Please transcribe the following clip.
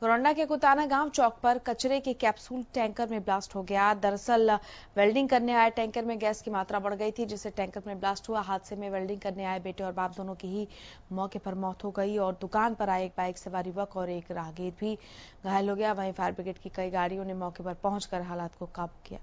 corona के कुताना गांव चौक पर कचरे के कैप्सूल टैंकर में ब्लास्ट हो गया दरअसल वेल्डिंग करने आए टैंकर में गैस की मात्रा बढ़ गई थी जिससे टैंकर में ब्लास्ट हुआ हादसे में वेल्डिंग करने आए बेटे और बाप दोनों की ही मौके पर मौत हो गई और दुकान पर आए एक बाइक सवार युवक और एक राहगीर भी घायल हो गया वहीं फायर ब्रिगेड की कई गाड़ियों ने मौके पर पहुंचकर हालात को काबू किया